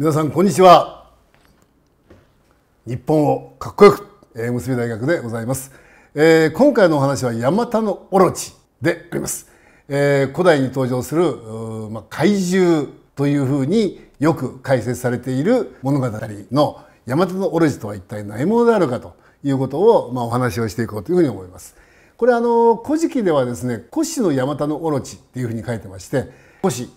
皆さんこんにちは日本をかっこよく、えー、結び大学でございます、えー、今回のお話はヤマタノオロチであります、えー、古代に登場する、まあ、怪獣というふうによく解説されている物語のヤマタノオロチとは一体何者であるかということを、まあ、お話をしていこうというふうに思いますこれあの古事記ではですね古史のヤマタノオロチっていうふうに書いてまして古史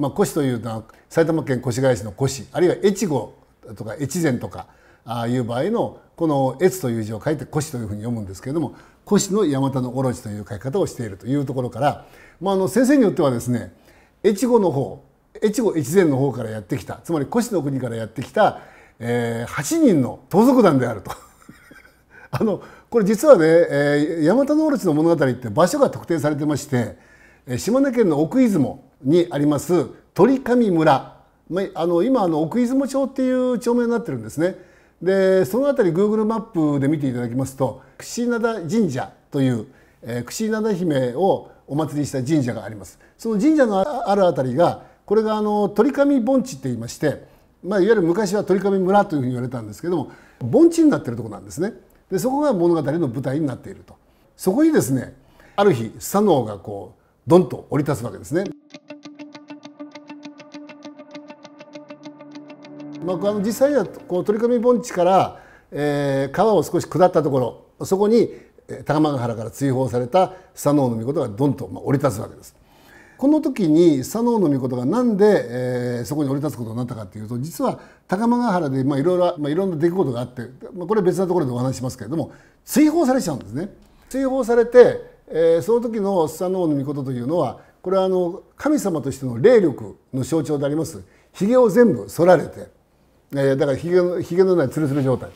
まあ、越というのは埼玉県越谷市の越あるいは越後とか越前とかああいう場合のこの「越」という字を書いて「越」というふうに読むんですけれども越の山田のオロチという書き方をしているというところから、まあ、あの先生によってはですね越後の方越後越前の方からやってきたつまり越の国からやってきた、えー、8人の盗賊団であると。あのこれ実はね、えー、大和のオロチの物語って場所が特定されてまして島根県の奥出雲にあります鳥上村まああの今あの奥出雲町っていう町名になってるんですねでその辺り Google マップで見ていただきますと櫛灘神社という、えー、櫛灘姫をお祭りした神社がありますその神社のある辺りがこれがあの鳥上盆地っていいまして、まあ、いわゆる昔は鳥上村というふうに言われたんですけども盆地になってるところなんですねでそこが物語の舞台になっているとそこにですねある日スサがこうドンと降り立つわけですね。僕あの実際にはこう取り組み盆地から、えー、川を少し下ったところそこに高間ヶ原から追放された佐野の御事がどんと、まあ、降り立つわけです。この時に佐野の御事が何で、えー、そこに降り立つことになったかというと実は高間ヶ原で、まあ、いろいろ、まあ、いろんな出来事があって、まあ、これは別なところでお話しますけれども追放されちゃうんですね。追放されて、えー、その時の佐野の御事というのはこれはあの神様としての霊力の象徴でありますひげを全部剃られてえー、だからひげひげのないツルツル状態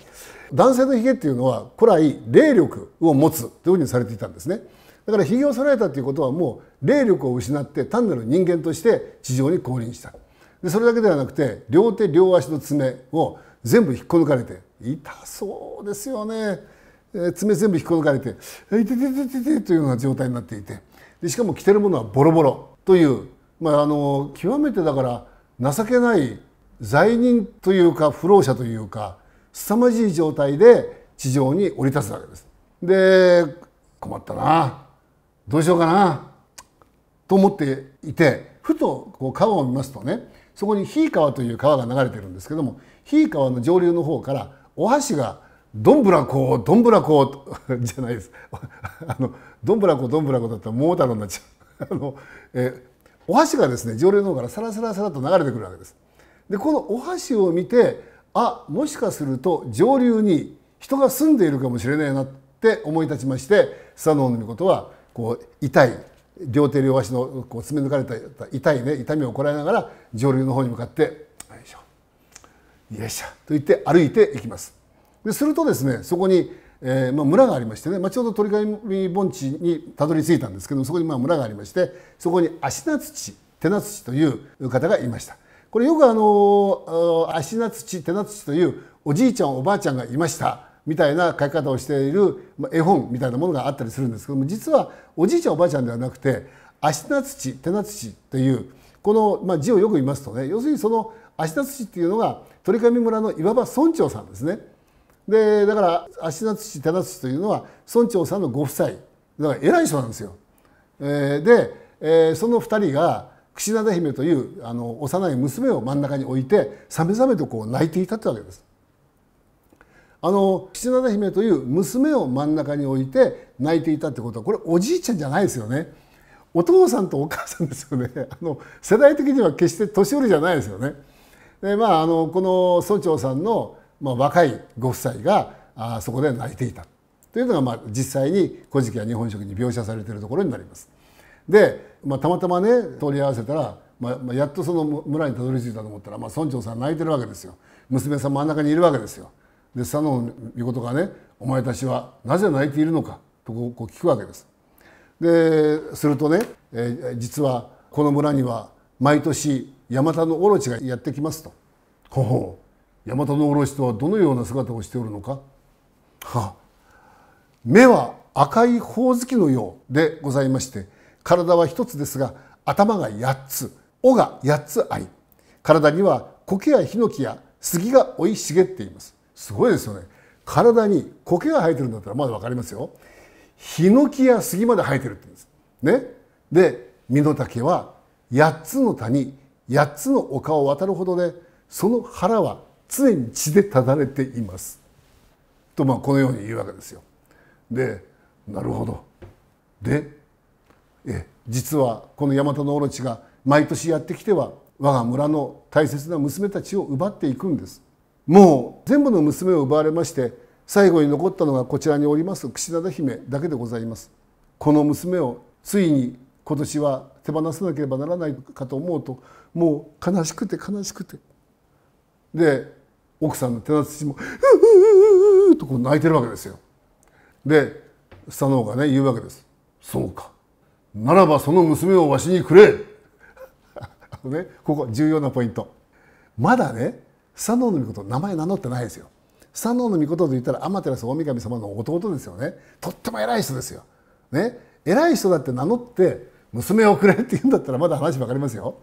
男性のひげっていうのは古来霊力を持つというふうにされていたんですねだからひげをらえたということはもう霊力を失って単なる人間として地上に降臨したでそれだけではなくて両手両足の爪を全部引っこ抜かれて痛そうですよね、えー、爪全部引っこ抜かれて「いててててて」というような状態になっていてでしかも着てるものはボロボロという、まあ、あの極めてだから情けない罪人というか不老者というか凄まじい状態で地上に降り立つわけです。で困ったなどうしようかなと思っていてふとこう川を見ますとねそこにひい川という川が流れてるんですけどもひい川の上流の方からお箸がどんぶらこうどんぶらこう じゃないです あのどんぶらこうどんぶらこうだったら桃太郎になっちゃうあの、えお箸がですね上流の方からサラサラサラと流れてくるわけです。でこのお箸を見てあもしかすると上流に人が住んでいるかもしれないなって思い立ちまして佐野のことはこう痛い両手両足のこう爪抜かれた痛いね痛みをこらえながら上流の方に向かってよいしょよいしょと言って歩いていきます。でするとですねそこに、えーまあ、村がありましてね、まあ、ちょうど鳥飼盆地にたどり着いたんですけどそこにまあ村がありましてそこに足名土手名土という方がいました。これよくあの足な土手な土というおじいちゃんおばあちゃんがいましたみたいな書き方をしている絵本みたいなものがあったりするんですけども実はおじいちゃんおばあちゃんではなくて足な土手な土というこの、まあ、字をよく見ますとね要するにその足な土っていうのが鳥上村のいわば村長さんですね。でだから足な土手な土というのは村長さんのご夫妻だから偉い人なんですよ。えー、で、えー、その2人が串灘姫というあの幼い娘を真ん中に置いてさめざめとこう泣いていたってわけです。あの岸灘姫という娘を真ん中に置いて泣いていたってことはこれおじいちゃんじゃないですよねお父さんとお母さんですよね あの世代的には決して年寄りじゃないですよねでまああのこの村長さんの、まあ、若いご夫妻があそこで泣いていたというのが、まあ、実際に「古事記」や「日本書紀」に描写されているところになります。で、まあ、たまたまね取り合わせたら、まあ、やっとその村にたどり着いたと思ったら、まあ、村長さん泣いてるわけですよ娘さん真ん中にいるわけですよ。で佐野のことがね「お前たちはなぜ泣いているのか」とこう聞くわけです。でするとね、えー、実はこの村には毎年ヤマタノオロチがやってきますと。ほほうヤマタノオロチとはどのような姿をしておるのかは目は赤いほおずきのようでございまして体は一つですが頭が八つ尾が八つあり体には苔やヒノキや杉が生い茂っていますすごいですよね体に苔が生えてるんだったらまだ分かりますよヒノキや杉まで生えてるって言うんですねで身の丈は8つの谷8つの丘を渡るほどでその腹は常に血でただれていますとまあこのように言うわけですよでなるほどでえ実はこの大和のオロチが毎年やってきては我が村の大切な娘たちを奪っていくんですもう全部の娘を奪われまして最後に残ったのがこちらにおります櫛灘姫だけでございますこの娘をついに今年は手放さなければならないかと思うともう悲しくて悲しくてで奥さんの手なつしも「ううううう」とこう泣いてるわけですよで佐野がね言うわけです「そうかならばその娘をわしにくれ ね、ここ重要なポイントまだね佐野の御事名前名乗ってないですよ佐野の御事と言ったら天照大神様の弟ですよねとっても偉い人ですよ、ね、偉い人だって名乗って娘をくれって言うんだったらまだ話分かりますよ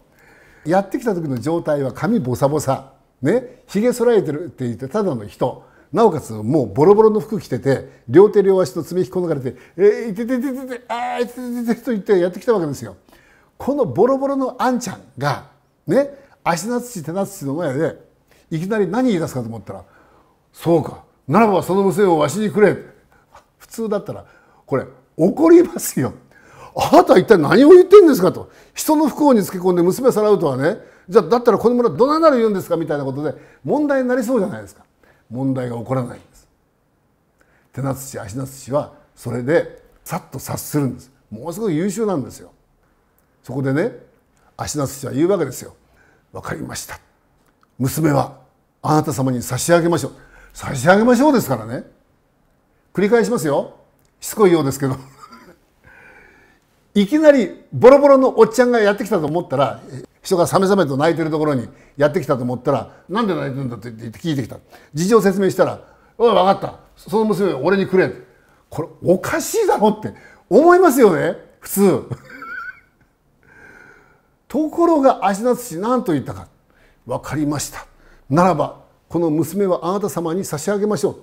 やってきた時の状態は髪ボサボサねひげそらえてるって言ってただの人なおかつもうボロボロの服着てて両手両足と爪引っこ抜かれて「えー、いてててててあいてててと言ってやってきたわけですよ。このボロボロのあんちゃんがね足なつち手なつちの前でいきなり何言い出すかと思ったら「そうかならばその娘をわしにくれ」普通だったらこれ怒りますよ。あなたは一体何を言ってんですかと人の不幸につけ込んで娘さらうとはねじゃあだったらこの村どないなる言うんですかみたいなことで問題になりそうじゃないですか。問題が起こらないんです手なつ足なつ氏はそれでさっと察するんですものすごい優秀なんですよそこでね足なつ氏は言うわけですよ「分かりました娘はあなた様に差し上げましょう」「差し上げましょう」ですからね繰り返しますよしつこいようですけどいきなりボロボロのおっちゃんがやってきたと思ったら人がさめさめと泣いてるところにやってきたと思ったら「なんで泣いてるんだ」って聞いてきた事情説明したら「おい分かったその娘俺にくれ」これおかしいだろって思いますよね普通 ところが足立氏何と言ったか「分かりました」ならばこの娘はあなた様に差し上げましょう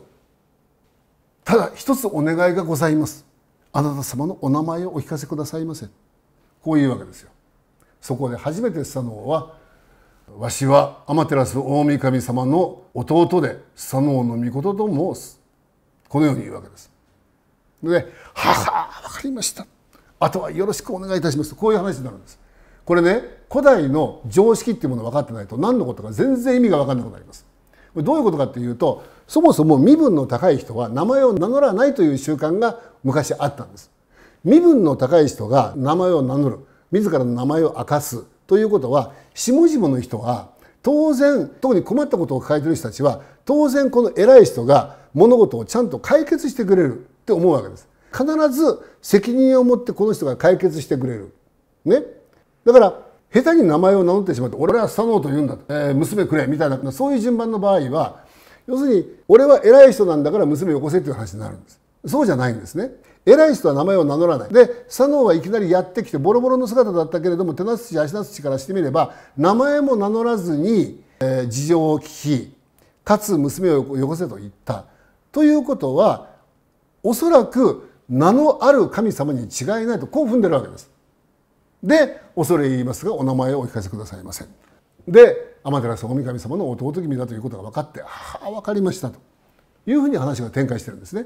ただ一つお願いがございますあなた様のお名前をお聞かせくださいませこういうわけですよそこで初めてスサノオはわしは天照大神様の弟でスサノオの御事と申すこのように言うわけですで「ははわかりましたあとはよろしくお願いいたします」こういう話になるんですこれね古代の常識っていうもの分かってないと何のことか全然意味が分かんなくなりますどういうことかというとそもそも身分の高い人は名前を名乗らないという習慣が昔あったんです身分の高い人が名前を名乗る自らの名前を明かすということは下々の人は当然特に困ったことを抱えている人たちは当然この偉い人が物事をちゃんと解決してくれるって思うわけです必ず責任を持ってこの人が解決してくれるねだから下手に名前を名乗ってしまって、俺は佐野と言うんだ、えー、娘くれ、みたいな、そういう順番の場合は、要するに、俺は偉い人なんだから娘をよこせっていう話になるんです。そうじゃないんですね。偉い人は名前を名乗らない。で、佐野はいきなりやってきて、ボロボロの姿だったけれども、手なすち足なすちからしてみれば、名前も名乗らずに、えー、事情を聞き、かつ娘をよこせと言った。ということは、おそらく名のある神様に違いないと、こう踏んでるわけです。で恐れ入りますがお名前をお聞かせくださいませで天照大神様の弟君だということが分かって「はあ分かりました」というふうに話が展開してるんですね。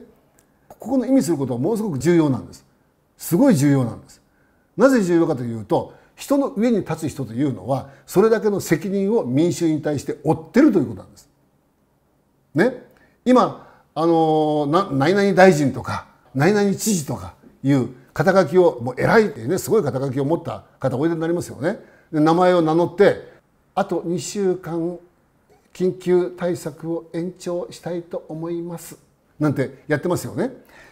ここの意味することはものすごく重要なんです。すごい重要なんです。なぜ重要かというと人の上に立つ人というのはそれだけの責任を民衆に対して負ってるということなんです。ね今あの何々大臣とか何々知事とかいう肩書きをもう偉いっていうねすごい肩書きを持った方おいでになりますよね。名前を名乗ってあと2週間緊急対策を延長したいと思いますなんてやってますよね。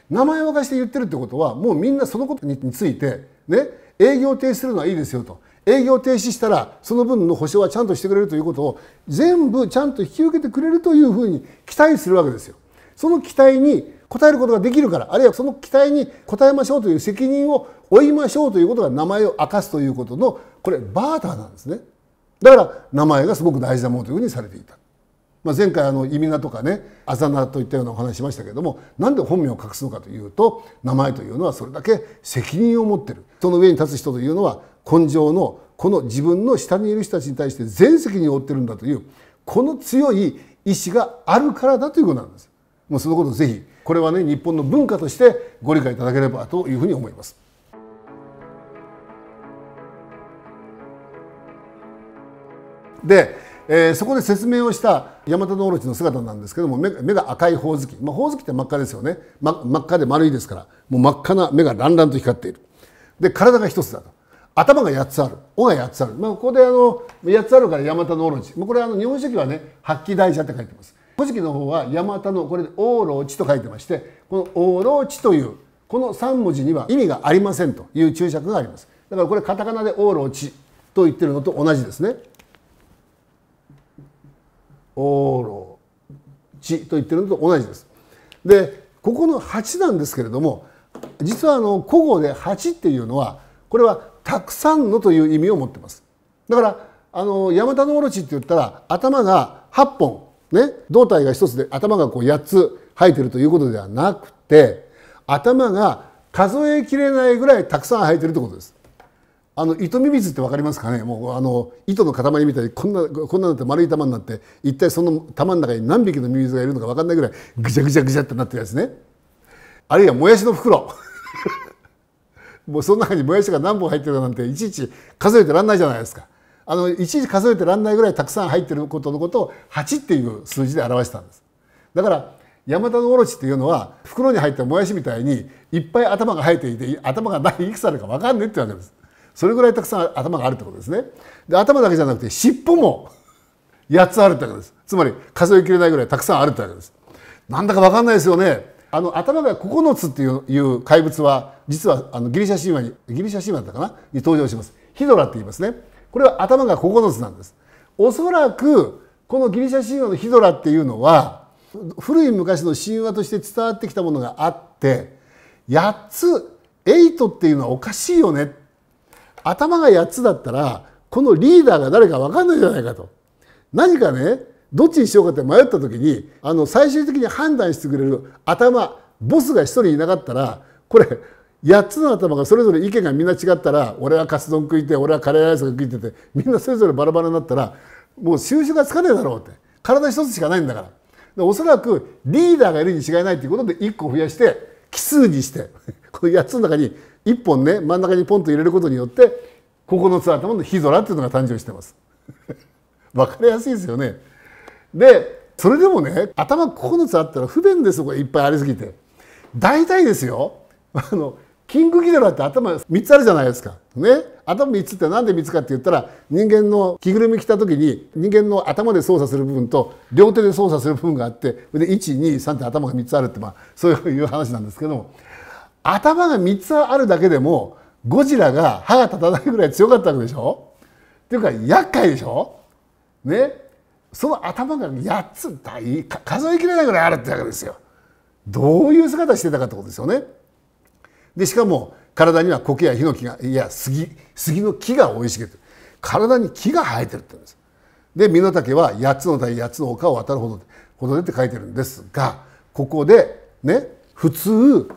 名前を貸して言ってるってことはもうみんなそのことについてね営業停止するのはいいですよと営業停止したらその分の保証はちゃんとしてくれるということを全部ちゃんと引き受けてくれるというふうに期待するわけですよ。その期待に応えることができるからあるいはその期待に応えましょうという責任を負いましょうということが名前を明かすということのこれバーターなんですねだから名前がすごく大事なものというふうにされていた、まあ、前回あのイミナとかねあざなといったようなお話しましたけどもなんで本名を隠すのかというと名前というのはそれだけ責任を持ってるその上に立つ人というのは根性のこの自分の下にいる人たちに対して全責任を負ってるんだというこの強い意志があるからだということなんですもうそのことをぜひこれはね日本の文化としてご理解いただければというふうに思います。で、えー、そこで説明をしたヤマタノオロチの姿なんですけども目が赤いほおずき、まあ、ほおずきって真っ赤ですよね、ま、真っ赤で丸いですからもう真っ赤な目がらんらんと光っているで体が一つだと頭が8つある尾が8つある、まあ、ここであの8つあるからヤマタノオロチ、まあ、これあの日本書紀はね八鬼大社って書いてます古事記の方はヤマタのこれで王老地と書いてましてこの王老地というこの3文字には意味がありませんという注釈がありますだからこれカタカナで王老地と言ってるのと同じですね王老地と言ってるのと同じですでここの8なんですけれども実はあの古語で8っていうのはこれはたくさんのという意味を持ってますだからあのヤマタノオロチって言ったら頭が8本ね、胴体が1つで頭がこう8つ生えてるということではなくて頭が数えきれないぐらいたくさん生えてるってことです。あの糸ミミズって分かりますかねもうあの糸の塊みたいにこんなこんなのって丸い玉になって一体その玉の中に何匹のミミズがいるのか分かんないぐらいぐちゃぐちゃぐちゃってなってるやつねあるいはもやしの袋 もうその中にもやしが何本入ってるかなんていちいち数えてらんないじゃないですかあの一時数えてらんないぐらいたくさん入ってることのことを8っていう数字で表したんです。だからヤマダノオロチっていうのは袋に入ったもやしみたいにいっぱい頭が生えていて頭が何いくつあるか分かんねえってわけです。それぐらいたくさん頭があるってことですね。で頭だけじゃなくて尻尾も8つあるってわけです。つまり数えきれないぐらいたくさんあるってわけです。なんだか分かんないですよね。あの頭が9つっていう怪物は実はあのギリシャ神話にギリシャ神話だったかなに登場します。ヒドラって言いますね。これは頭が9つなんです。おそらくこのギリシャ神話のヒドラっていうのは古い昔の神話として伝わってきたものがあって8つ8っていうのはおかしいよね頭が8つだったらこのリーダーが誰か分かんないじゃないかと何かねどっちにしようかって迷った時にあの最終的に判断してくれる頭ボスが1人いなかったらこれ8つの頭がそれぞれ意見がみんな違ったら俺はカツ丼食いて俺はカレーライスが食いててみんなそれぞれバラバラになったらもう収拾がつかねえだろうって体一つしかないんだからでおそらくリーダーがいるに違いないということで1個増やして奇数にして この8つの中に1本ね真ん中にポンと入れることによって9つ頭のヒ空ラっていうのが誕生してます。分かりやすいですよね。でそれでもね頭9つあったら不便ですよこれいっぱいありすぎて。大体ですよあのキングギドラって頭3つあるじゃないですか。ね。頭3つって何で3つかって言ったら人間の着ぐるみ着た時に人間の頭で操作する部分と両手で操作する部分があってで123って頭が3つあるってまあそういう話なんですけども頭が3つあるだけでもゴジラが歯が立たないぐらい強かったわけでしょっていうか厄介でしょね。その頭が8つ数えきれないぐらいあるってわけですよ。どういう姿してたかってことですよね。でしかも体には苔やヒノキがいや杉杉の木が生い茂ってる体に木が生えてるって言うんですで身の丈は8つの谷8つの丘を渡るほどほどでって書いてるんですがここでね普通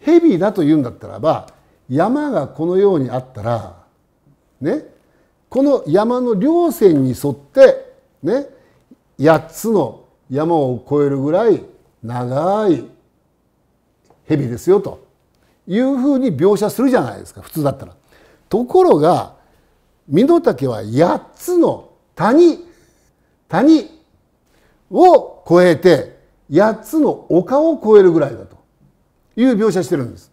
蛇だと言うんだったらば山がこのようにあったらねこの山の稜線に沿ってね8つの山を越えるぐらい長い蛇ですよというふうに描写するじゃないですか普通だったら。ところが身の丈は8つの谷谷を超えて8つの丘を超えるぐらいだという描写してるんです。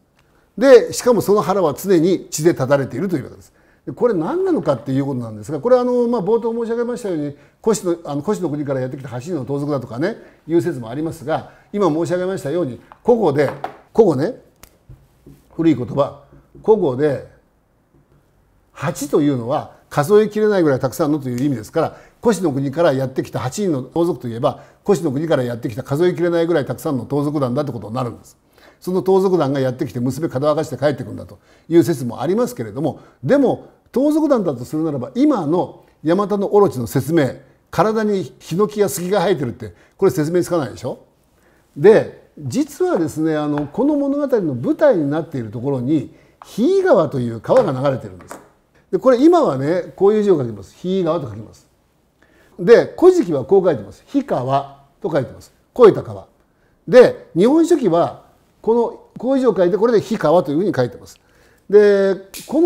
でしかもその腹は常に血で立たれているというわけです。これ何なのかっていうことなんですがこれあの、まあ、冒頭申し上げましたように越のあの越の国からやってきた走りの盗賊だとかねいう説もありますが今申し上げましたようにここでここね古い言葉古語で8というのは数えきれないぐらいたくさんのという意味ですから古紙の国からやってきた8人の盗賊といえば古の国からやってきた数えきれないぐらいたくさんの盗賊団だってことになるんです。その盗賊団がやってきて娘かどわかして帰ってくるんだという説もありますけれどもでも盗賊団だとするならば今のヤマタノオロチの説明体にヒノキや杉が生えてるってこれ説明つかないでしょで実はですねあのこの物語の舞台になっているところに日井川という川が流れてるんですでこれ今はねこういう字を書きます日井川と書きますで「古事記」はこう書いてます「日川」と書いてます「越えた川」で「日本書紀」はこのこういう字を書いてこれで「日川」というふうに書いてますでこ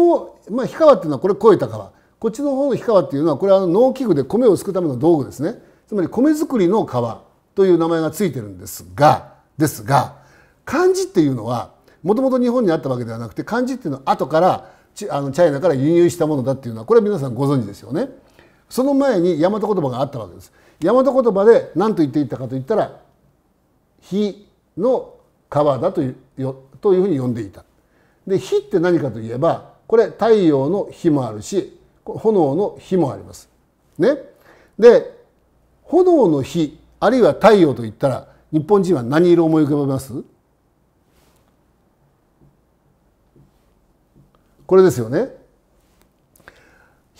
の、まあ、日川っていうのはこれ越えた川こっちの方の日川っていうのはこれは農機具で米をすくための道具ですねつまり米作りの川という名前がついてるんですがですが漢字っていうのはもともと日本にあったわけではなくて漢字っていうのは後からチあのチャイナから輸入したものだっていうのはこれは皆さんご存知ですよね。その前に大和言葉があったわけです。大和言葉で何と言っていたかといったら「火の川だというというふうに呼んでいた。で火って何かといえばこれ太陽の火もあるし炎の火もあります。ね、で炎の火あるいは太陽といったら日本人は何色を思い浮かべますこれですよね。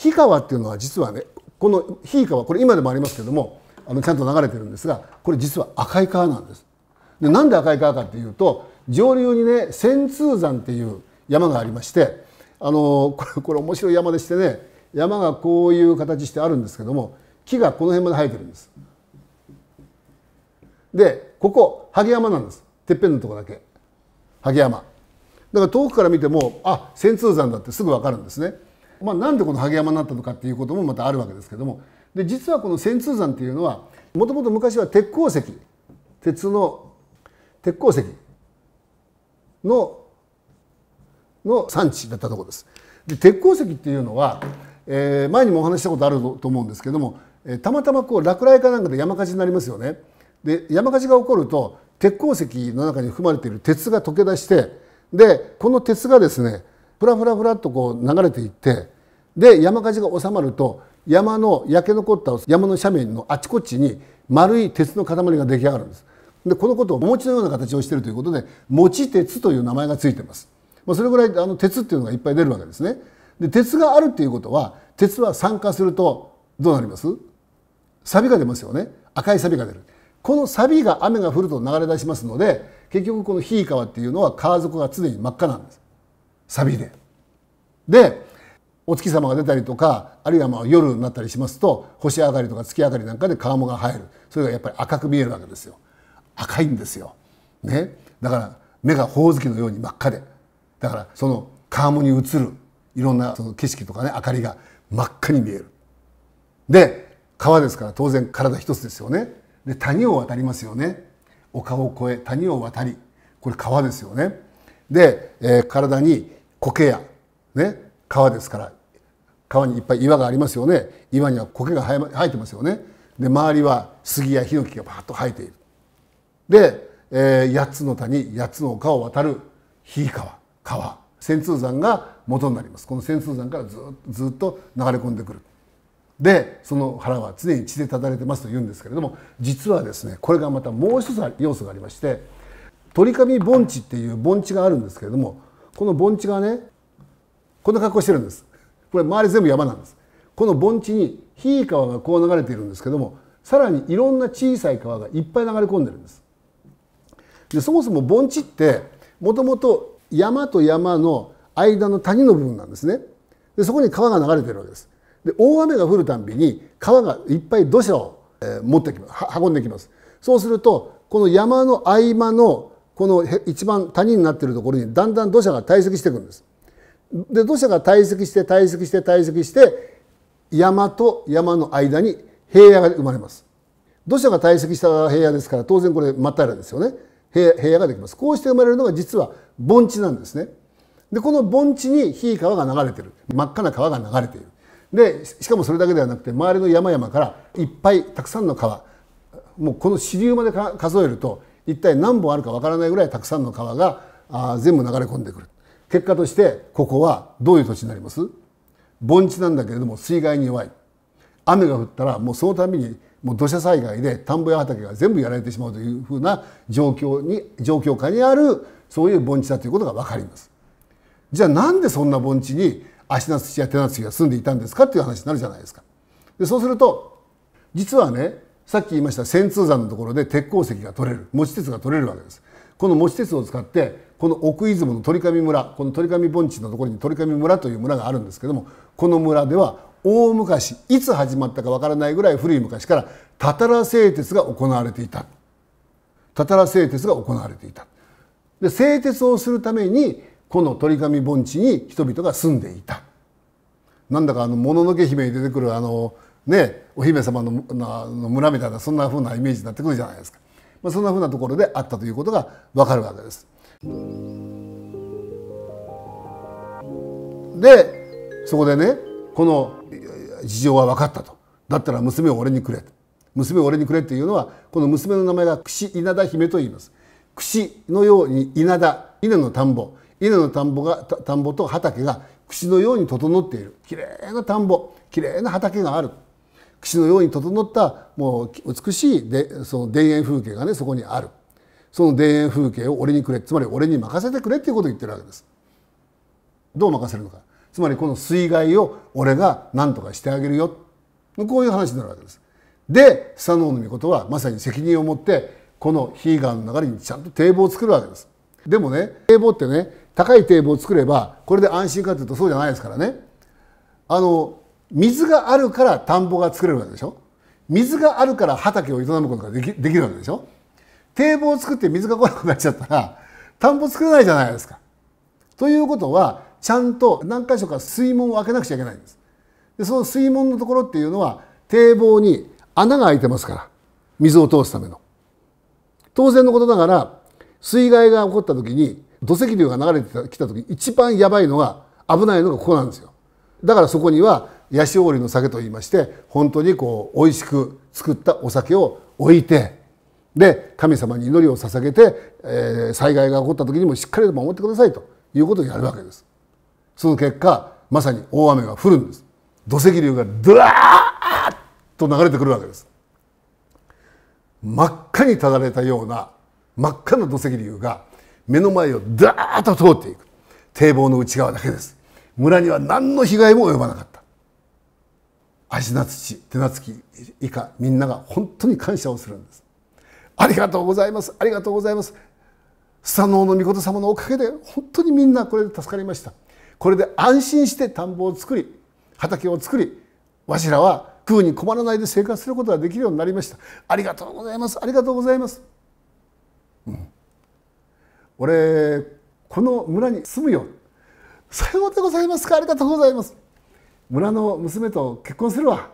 氷川っていうのは実はねこの氷川これ今でもありますけどもあのちゃんと流れてるんですがこれ実は赤い川なんです。でなんで赤い川かっていうと上流にね千通山っていう山がありましてあのこれこれ面白い山でしてね山がこういう形してあるんですけども木がこの辺まで生えてるんです。でここ萩山なんですてっぺんのとこだけ萩山だから遠くから見てもあ千通山だってすぐ分かるんですね、まあ、なんでこの萩山になったのかっていうこともまたあるわけですけどもで実はこの千通山っていうのはもともと昔は鉄鉱石鉄の鉄鉱石のの産地だったところですで鉄鉱石っていうのは、えー、前にもお話したことあると思うんですけども、えー、たまたまこう落雷かなんかで山火事になりますよね。で山火事が起こると鉄鉱石の中に含まれている鉄が溶け出してでこの鉄がですねふらふらふらっとこう流れていってで山火事が収まると山の焼け残った山の斜面のあちこちに丸い鉄の塊が出来上がるんです。でこのことを餅のような形をしているということで餅鉄という名前がついてます。まあ、それぐらいあの鉄っていうのがいっぱい出るわけですね。で鉄があるっていうことは鉄は酸化するとどうなります錆が出ますよね赤い錆が出る。このサビが雨が降ると流れ出しますので結局この「ひいかわ」っていうのは川底が常に真っ赤なんですサビで。でお月様が出たりとかあるいはまあ夜になったりしますと星上がりとか月上がりなんかで川面が入るそれがやっぱり赤く見えるわけですよ赤いんですよ、ね、だから目がほおずきのように真っ赤でだからその川面に映るいろんなその景色とかね明かりが真っ赤に見えるで川ですから当然体一つですよねで谷を渡りますよね丘を越え谷を渡りこれ川ですよねで、えー、体に苔や、ね、川ですから川にいっぱい岩がありますよね岩には苔が生え生えてますよねで周りは杉やヒノキがパーッと生えているで、えー、8つの谷8つの丘を渡る日川川千通山が元になりますこの千通山からずずっと流れ込んでくる。でその腹は常に血でたれてますと言うんですけれども実はですねこれがまたもう一つ要素がありまして鳥上盆地っていう盆地があるんですけれどもこの盆地がねこんな格好してるんですこれ周り全部山なんですこの盆地にひい川がこう流れているんですけどもさらにいろんな小さい川がいっぱい流れ込んでるんですでそもそも盆地ってもともと山と山の間の谷の部分なんですねでそこに川が流れてるわけですで大雨が降るたんびに川がいっぱい土砂を、持ってきます運んできますそうするとこの山の合間のこの一番谷になっているところにだんだん土砂が堆積していくんですで土砂が堆積して堆積して堆積して山と山の間に平野が生まれます土砂が堆積した平野ですから当然これ真っ平らですよね平野ができますこうして生まれるのが実は盆地なんですねでこの盆地にひい川が流れている真っ赤な川が流れているでしかもそれだけではなくて周りの山々からいっぱいたくさんの川もうこの支流まで数えると一体何本あるかわからないぐらいたくさんの川があ全部流れ込んでくる結果としてここはどういう土地になります盆地なんだけれども水害に弱い雨が降ったらもうそのためにもう土砂災害で田んぼや畑が全部やられてしまうというふうな状況に状況下にあるそういう盆地だということが分かります。じゃあなんでそんな盆地に足の土や手の土が住んでいたんですかっていう話になるじゃないですか。でそうすると実はねさっき言いました千通山のところで鉄鉱石が取れる持ち鉄が取れるわけです。この持ち鉄を使ってこの奥出雲の鳥上村この鳥上盆地のところに鳥上村という村があるんですけどもこの村では大昔いつ始まったかわからないぐらい古い昔からたたら製鉄が行われていたたたら製鉄が行われていたで製鉄をするためにこの鳥神盆地に人々が住んでいたなんだかあの「もののけ姫」に出てくるあのねお姫様の村みたいなそんなふうなイメージになってくるじゃないですか、まあ、そんなふうなところであったということがわかるわけです。でそこでねこの事情は分かったとだったら娘を俺にくれ娘を俺にくれっていうのはこの娘の名前が櫛稲田姫と言います櫛のように稲田稲の田んぼ稲の田んぼが田んぼと畑が口のように整っているきれいな田んぼきれいな畑がある口のように整ったもう美しいでその田園風景がねそこにあるその田園風景を俺にくれつまり俺に任せてくれっていうことを言ってるわけですどう任せるのかつまりこの水害を俺が何とかしてあげるよこういう話になるわけですで佐野の御事はまさに責任を持ってこの悲願の流れにちゃんと堤防を作るわけですでもね堤防ってね高い堤防を作ればこれで安心かというとそうじゃないですからねあの水があるから田んぼが作れるわけでしょ水があるから畑を営むことができできるわけでしょ堤防を作って水が来なくなっちゃったら田んぼ作れないじゃないですか。ということはちゃんと何箇所か水門を開けなくちゃいけないんです。でその水門のところっていうのは堤防に穴が開いてますから水を通すための。当然のことながら水害が起こった時に土石流が流れてきた時一番やばいのが危ないのがここなんですよだからそこにはヤシオの酒といいまして本当にこう美味しく作ったお酒を置いてで神様に祈りを捧げて、えー、災害が起こった時にもしっかりと守ってくださいということをやるわけですその結果まさに大雨が降るんです土石流がドワーッと流れてくるわけです真っ赤にただれたような真っ赤な土石流が目の前をダーッと通っていく堤防の内側だけです村には何の被害も及ばなかった足な土手なつき以下みんなが本当に感謝をするんですありがとうございますありがとうございますスタノーの御子様のおかげで本当にみんなこれで助かりましたこれで安心して田んぼを作り畑を作りわしらは食うに困らないで生活することができるようになりましたありがとうございますありがとうございます、うん俺この村に住むよさようでございますかありがとうございます村の娘と結婚するわ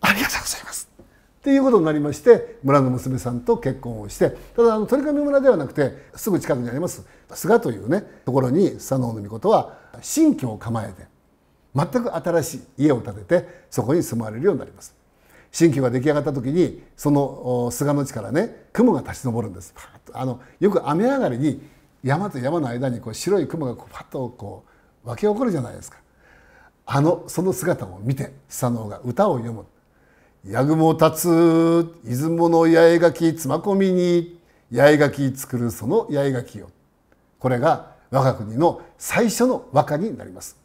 ありがとうございますっていうことになりまして村の娘さんと結婚をしてただあの鳥上村ではなくてすぐ近くにあります菅というねところに佐野の御事は新居を構えて全く新しい家を建ててそこに住まわれるようになります。新旧が出来上がった時にその菅野地からね雲が立ち上るんですあのよく雨上がりに山と山の間にこう白い雲がこうパッとこう湧き起こるじゃないですかあのその姿を見てスサが歌を詠む「矢雲立つ出雲の八重垣つまこみに八重垣作るその八重垣よ」これが我が国の最初の和歌になります。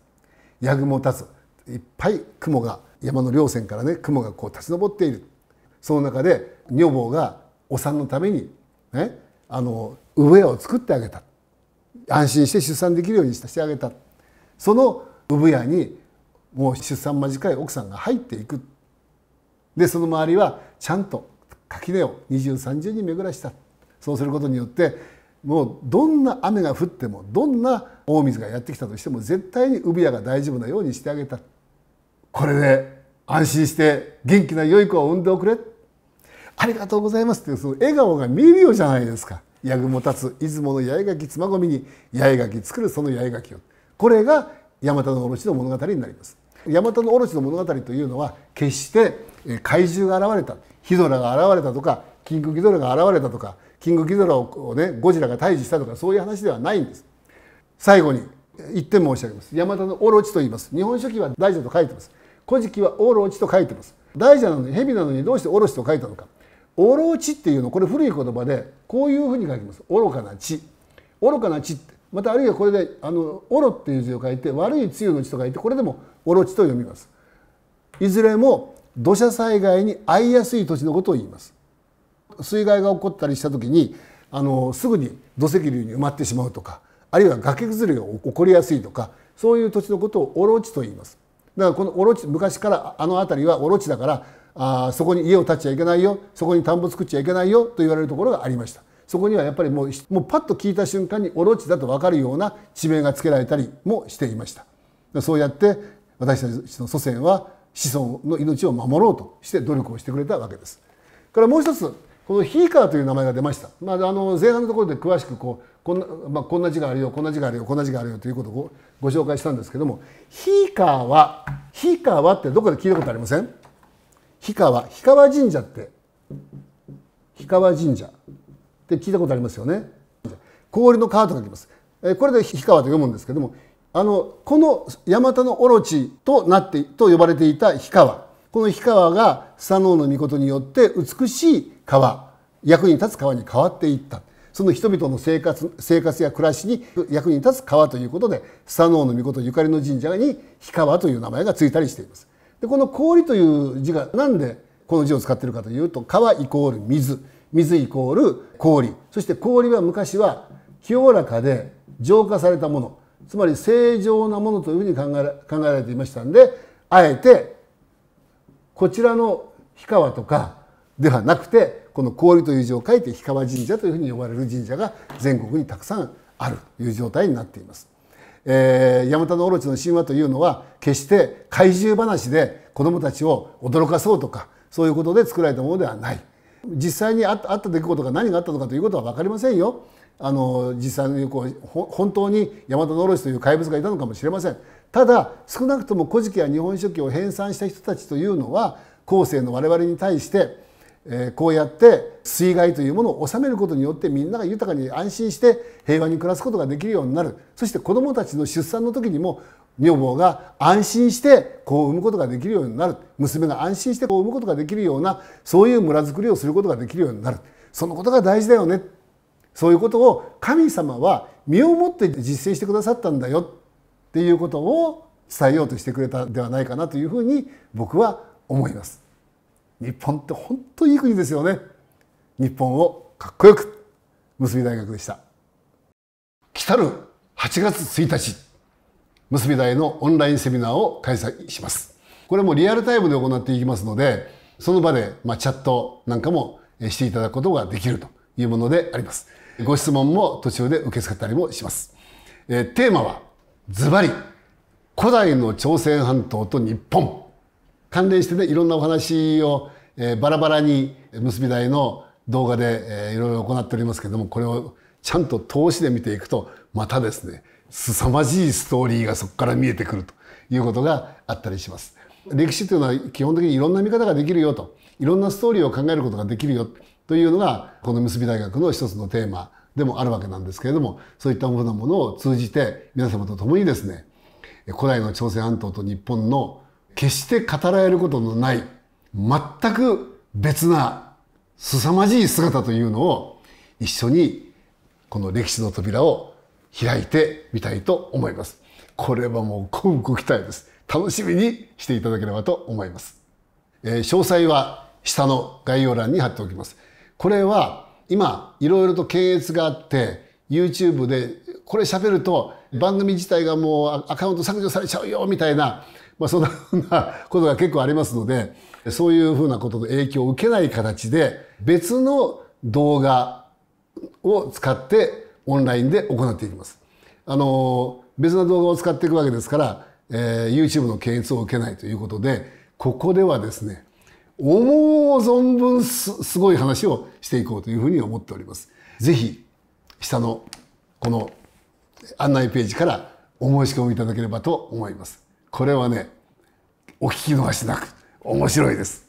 矢雲立ついっぱい雲が山の稜線からね雲がこう立ち上っているその中で女房がお産のために、ね、あの産屋を作ってあげた安心して出産できるようにしてあげたその産屋にもう出産間近い奥さんが入っていくでその周りはちゃんと垣根を二重三重に巡らしたそうすることによってもうどんな雨が降ってもどんな大水がやってきたとしても絶対に産屋が大丈夫なようにしてあげた。これで安心して元気な良い子を産んでおくれありがとうございますってその笑顔が見えるようじゃないですか八雲立つ出雲の八重垣妻込みに八重垣作るその八重垣をこれが大和の卸の物語になります大和の卸の物語というのは決して怪獣が現れたヒドラが現れたとかキングギドラが現れたとかキングギドラをねゴジラが退治したとかそういう話ではないんです最後に一点申し上げます大和のオロチと言います日本書紀は大蛇と書いてます古事記はオロチと書いてます。大蛇なのに蛇なのにどうしてオロチと書いたのか。オロチっていうのこれ古い言葉でこういうふうに書きます。愚かな地。愚かな地って。またあるいはこれで「あのロっていう字を書いて悪い梅雨の地と書いてこれでも「おろち」と読みます。いずれも土砂災害に遭いやすい土地のことを言います。水害が起こったりした時にあのすぐに土石流に埋まってしまうとかあるいは崖崩れが起こりやすいとかそういう土地のことを「おろち」と言います。からこのオロチ昔からあの辺りはオロチだからあそこに家を建てちゃいけないよそこに田んぼ作っちゃいけないよと言われるところがありました。そこにはやっぱりもうもうパッと聞いた瞬間にオロチだと分かるような地名が付けられたりもしていましたそうやって私たちの祖先は子孫の命を守ろうとして努力をしてくれたわけですからもう一つこのヒーカーという名前が出ました、まあ、あの前半のところで詳しくこうこんな、まあ、こんな字があるよこんな字があるよこんな字があるよということをご紹介したんですけども「氷川氷川」ってどこで聞いたことありません氷川氷川神社って氷川神社って聞いたことありますよね氷の川と書きますえこれで氷川と読むんですけどもあのこの大和のオロチとなってと呼ばれていた氷川この氷川が佐野の御事によって美しい川役に立つ川に変わっていった。その人々の生活生活や暮らしに役に立つ川ということでスタノの御事ゆかりの神社に「氷川」という名前がついたりしています。でこの「氷」という字が何でこの字を使ってるかというと川イコール水水イコール氷そして氷は昔は清らかで浄化されたものつまり正常なものというふうに考え考えられていましたんであえてこちらの氷川とかではなくてこの氷という字を書いて氷川神社というふうに呼ばれる神社が全国にたくさんあるという状態になっています。えー、山田のオロチの神話というのは決して怪獣話で子どもたちを驚かそうとかそういうことで作られたものではない実際にあった出来事が何があったのかということは分かりませんよあの実際にこう本当に山田のオロチという怪物がいたのかもしれませんただ少なくとも「古事記」や「日本書紀」を編纂した人たちというのは後世の我々に対してえこうやって水害というものを収めることによってみんなが豊かに安心して平和に暮らすことができるようになるそして子どもたちの出産の時にも女房が安心して子を産むことができるようになる娘が安心して子を産むことができるようなそういう村づくりをすることができるようになるそのことが大事だよねそういうことを神様は身をもって実践してくださったんだよっていうことを伝えようとしてくれたんではないかなというふうに僕は思います。日本って本当いい国ですよね日本をかっこよく結び大学でした来たる8月1日結び大のオンラインセミナーを開催しますこれもリアルタイムで行っていきますのでその場で、まあ、チャットなんかもしていただくことができるというものでありますご質問も途中で受け付けたりもしますえテーマはズバリ古代の朝鮮半島と日本関連してねいろんなお話を、えー、バラバラに結び台の動画で、えー、いろいろ行っておりますけどもこれをちゃんと通しで見ていくとまたですね凄まじいストーリーがそこから見えてくるということがあったりします。歴史というのは基本的にいろんな見方ができるよといろんなストーリーを考えることができるよというのがこの結び大学の一つのテーマでもあるわけなんですけれどもそういったものを通じて皆様と共にですね古代の朝鮮半島と日本の決して語られることのない全く別な凄まじい姿というのを一緒にこの歴史の扉を開いてみたいと思います。これはもう今後期待です。楽しみにしていただければと思います。えー、詳細は下の概要欄に貼っておきます。これは今いろいろと検閲があって YouTube でこれ喋ると番組自体がもうアカウント削除されちゃうよみたいなまあ、そんなことが結構ありますのでそういうふうなことの影響を受けない形で別の動画を使ってオンラインで行っていきます。あの別な動画を使っていくわけですから、えー、YouTube の検閲を受けないということでここではですね思う存分すごい話をしていこうというふうに思っております。ぜひ下のこの案内ページからお申し込みいただければと思います。これはねお聞き逃しなく面白いです